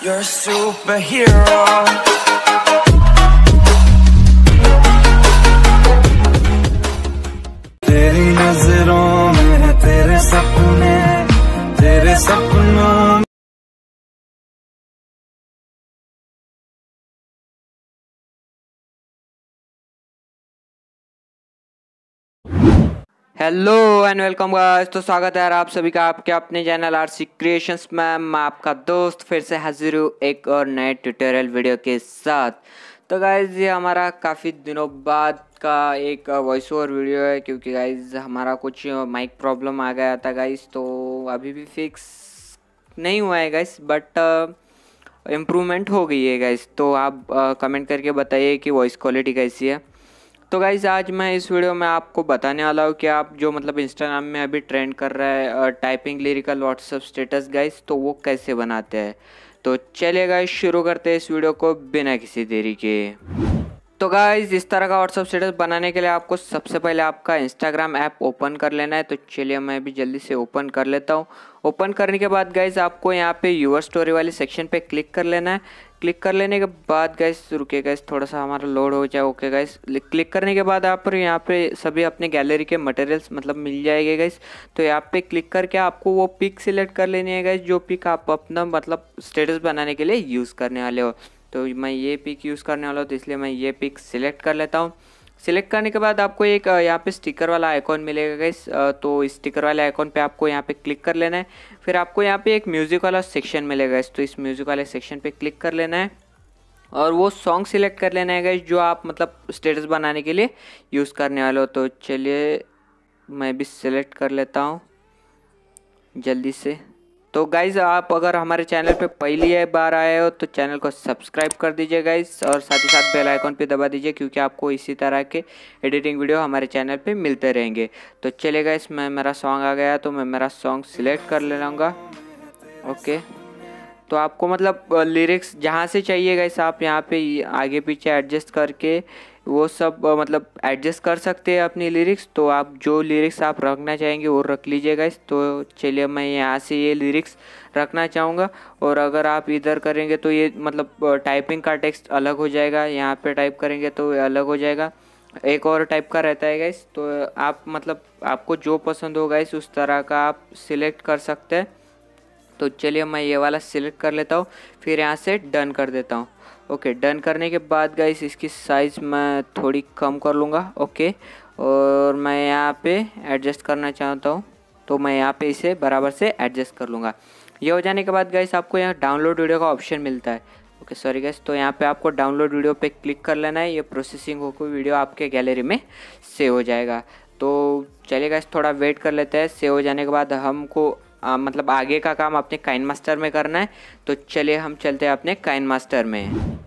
You're a superhero hello and welcome guys तो स्वागत है आप सभी का आपके अपने चैनल आर सी क्रिएशंस में मैं आपका दोस्त फिर से हाजिर हूँ एक और नए ट्यूटोरियल वीडियो के साथ तो गाइज ये हमारा काफ़ी दिनों बाद का एक वॉइस ओवर वीडियो है क्योंकि गाइज हमारा कुछ माइक प्रॉब्लम आ गया था गाइज तो अभी भी फिक्स नहीं हुआ है गाइज बट इम्प्रूवमेंट हो गई है गाइज तो आप कमेंट uh, करके बताइए कि वॉइस क्वालिटी कैसी है तो गाइज़ आज मैं इस वीडियो में आपको बताने वाला हूँ कि आप जो मतलब इंस्टाग्राम में अभी ट्रेंड कर रहा है typing lyrical WhatsApp status guys तो वो कैसे बनाते हैं तो चलिए गाइज शुरू करते हैं इस वीडियो को बिना किसी देरी के तो गाइज इस तरह का व्हाट्सअप स्टेटस बनाने के लिए आपको सबसे पहले आपका इंस्टाग्राम ऐप ओपन कर लेना है तो चलिए मैं भी जल्दी से ओपन कर लेता हूँ ओपन करने के बाद गाइज आपको यहाँ पे यूवर स्टोरी वाले सेक्शन पे क्लिक कर लेना है क्लिक कर लेने के बाद गैस रुके गैस थोड़ा सा हमारा लोड हो जाए ओके गैस क्लिक करने के बाद आप यहाँ पे सभी अपने गैलरी के मटेरियल्स मतलब मिल जाएंगे गैस तो यहाँ पे क्लिक करके आपको वो पिक सिलेक्ट कर लेनी है गैस जो पिक आप अपना मतलब स्टेटस बनाने के लिए यूज़ करने वाले हो तो मैं ये पिक यूज़ करने वाला हूँ तो इसलिए मैं ये पिक सिलेक्ट कर लेता हूँ सिलेक्ट करने के बाद आपको एक यहाँ पे स्टिकर वाला आइकॉन मिलेगा गैस तो स्टिकर वाले आइकॉन पे आपको यहाँ पे क्लिक कर लेना है फिर आपको यहाँ पे एक म्यूज़िक वाला सेक्शन मिलेगा इस तो इस म्यूज़िक वाले सेक्शन पे क्लिक कर लेना है और वो सॉन्ग सिलेक्ट कर लेना है गैस जो आप मतलब स्टेटस बनाने के लिए यूज़ करने वाले हो तो चलिए मैं भी सिलेक्ट कर लेता हूँ जल्दी से तो गाइज़ आप अगर हमारे चैनल पे पहली बार आए हो तो चैनल को सब्सक्राइब कर दीजिए गाइज़ और साथ ही साथ बेल आइकॉन पे दबा दीजिए क्योंकि आपको इसी तरह के एडिटिंग वीडियो हमारे चैनल पे मिलते रहेंगे तो चले गाइस मैं मेरा सॉन्ग आ गया तो मैं मेरा सॉन्ग सिलेक्ट कर ले लूँगा ओके तो आपको मतलब लिरिक्स जहाँ से चाहिए गैस आप यहाँ पे आगे पीछे एडजस्ट करके वो सब मतलब एडजस्ट कर सकते हैं अपनी लिरिक्स तो आप जो लिरिक्स आप रखना चाहेंगे वो रख लीजिए गैस तो चलिए मैं यहाँ से ये लिरिक्स रखना चाहूँगा और अगर आप इधर करेंगे तो ये मतलब टाइपिंग का टेक्स्ट अलग हो जाएगा यहाँ पे टाइप करेंगे तो अलग हो जाएगा एक और टाइप का रहता है गैस तो आप मतलब आपको जो पसंद हो गैस उस तरह का आप सिलेक्ट कर सकते हैं तो चलिए मैं ये वाला सिलेक्ट कर लेता हूँ फिर यहाँ से डन कर देता हूँ ओके डन करने के बाद गाइस इसकी साइज़ मैं थोड़ी कम कर लूँगा ओके और मैं यहाँ पे एडजस्ट करना चाहता हूँ तो मैं यहाँ पे इसे बराबर से एडजस्ट कर लूँगा ये हो जाने के बाद गाइस आपको यहाँ डाउनलोड वीडियो का ऑप्शन मिलता है ओके सॉरी गैस तो यहाँ पे आपको डाउनलोड वीडियो पे क्लिक कर लेना है ये प्रोसेसिंग होकर वीडियो आपके गैलरी में सेव हो जाएगा तो चलिए गैस थोड़ा वेट कर लेते हैं सेव हो जाने के बाद हमको आ, मतलब आगे का काम अपने काइन मास्टर में करना है तो चलिए हम चलते हैं अपने काइन मास्टर में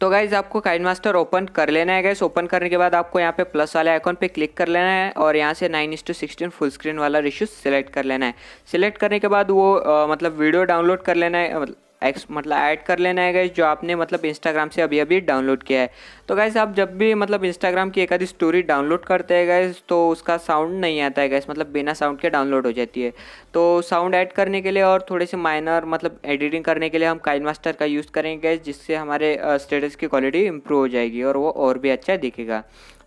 तो गाइज़ आपको काइन मास्टर ओपन कर लेना है गाइज ओपन करने के बाद आपको यहाँ पे प्लस वाले आइकॉन पे क्लिक कर लेना है और यहाँ से नाइन इंस टू सिक्सटीन फुल स्क्रीन वाला रिश्यू सिलेक्ट कर लेना है सिलेक्ट करने के बाद वो आ, मतलब वीडियो डाउनलोड कर लेना है मतलब एक्स मतलब ऐड कर लेना है गैस जो आपने मतलब इंस्टाग्राम से अभी अभी डाउनलोड किया है तो गैस आप जब भी मतलब इंस्टाग्राम की एक आधी स्टोरी डाउनलोड करते हैं गैस तो उसका साउंड नहीं आता है गैस मतलब बिना साउंड के डाउनलोड हो जाती है तो साउंड ऐड करने के लिए और थोड़े से माइनर मतलब एडिटिंग करने के लिए हम काइन मास्टर का यूज़ करेंगे गैस जिससे हमारे स्टेटस की क्वालिटी इंप्रूव हो जाएगी और वो और भी अच्छा दिखेगा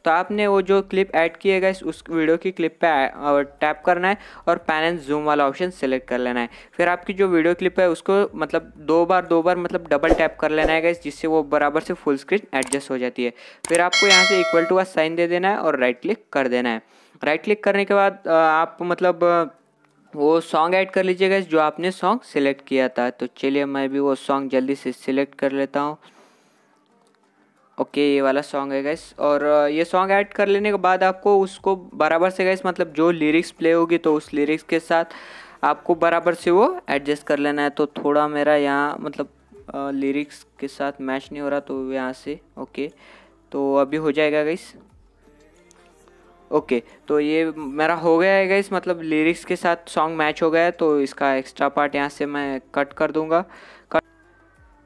तो आपने वो जो क्लिप ऐड किए गए उस वीडियो की क्लिप पे टैप करना है और पैन एंड जूम वाला ऑप्शन सेलेक्ट कर लेना है फिर आपकी जो वीडियो क्लिप है उसको मतलब दो बार दो बार मतलब डबल टैप कर लेना है गैस जिससे वो बराबर से फुल स्क्रीन एडजस्ट हो जाती है फिर आपको यहाँ से इक्वल टू का साइन दे देना है और राइट क्लिक कर देना है राइट क्लिक करने के बाद आप मतलब वो सॉन्ग ऐड कर लीजिएगा जो आपने सॉन्ग सेलेक्ट किया था तो चलिए मैं भी वो सॉन्ग जल्दी से सिलेक्ट कर लेता हूँ ओके ये वाला सॉन्ग है गैस और ये सॉन्ग ऐड कर लेने के बाद आपको उसको बराबर से गैस मतलब जो लिरिक्स प्ले होगी तो उस लिरिक्स के साथ आपको बराबर से वो एडजस्ट कर लेना है तो थोड़ा मेरा यहाँ मतलब लिरिक्स के साथ मैच नहीं हो रहा तो यहाँ से ओके तो अभी हो जाएगा गैस ओके okay, तो ये मेरा हो गया है गाइस मतलब लिरिक्स के साथ सॉन्ग मैच हो गया है तो इसका एक्स्ट्रा पार्ट यहाँ से मैं कट कर दूँगा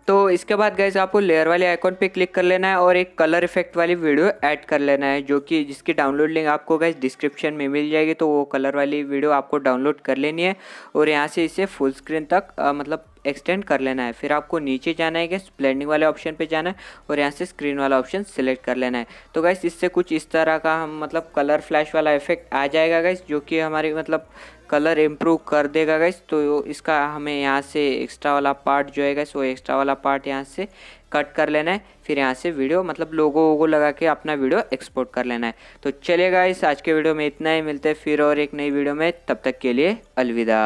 तो इसके बाद गैस आपको लेयर वाले आइकॉन पे क्लिक कर लेना है और एक कलर इफेक्ट वाली वीडियो ऐड कर लेना है जो कि जिसकी डाउनलोड लिंक आपको गैस डिस्क्रिप्शन में मिल जाएगी तो वो कलर वाली वीडियो आपको डाउनलोड कर लेनी है और यहाँ से इसे फुल स्क्रीन तक आ, मतलब एक्सटेंड कर लेना है फिर आपको नीचे जाना है गैस ब्लेंडिंग वाले ऑप्शन पे जाना है और यहाँ से स्क्रीन वाला ऑप्शन सिलेक्ट कर लेना है तो गैस इससे कुछ इस तरह का हम मतलब कलर फ्लैश वाला इफेक्ट आ जाएगा गैस जो कि हमारी मतलब कलर इम्प्रूव कर देगा गैस तो इसका हमें यहाँ से एक्स्ट्रा वाला पार्ट जो है गैस वो एक्स्ट्रा वाला पार्ट यहाँ से कट कर लेना है फिर यहाँ से वीडियो मतलब लोगो वोगो लगा के अपना वीडियो एक्सपोर्ट कर लेना है तो चलेगा इस आज के वीडियो में इतना ही मिलते हैं फिर और एक नई वीडियो में तब तक के लिए अलविदा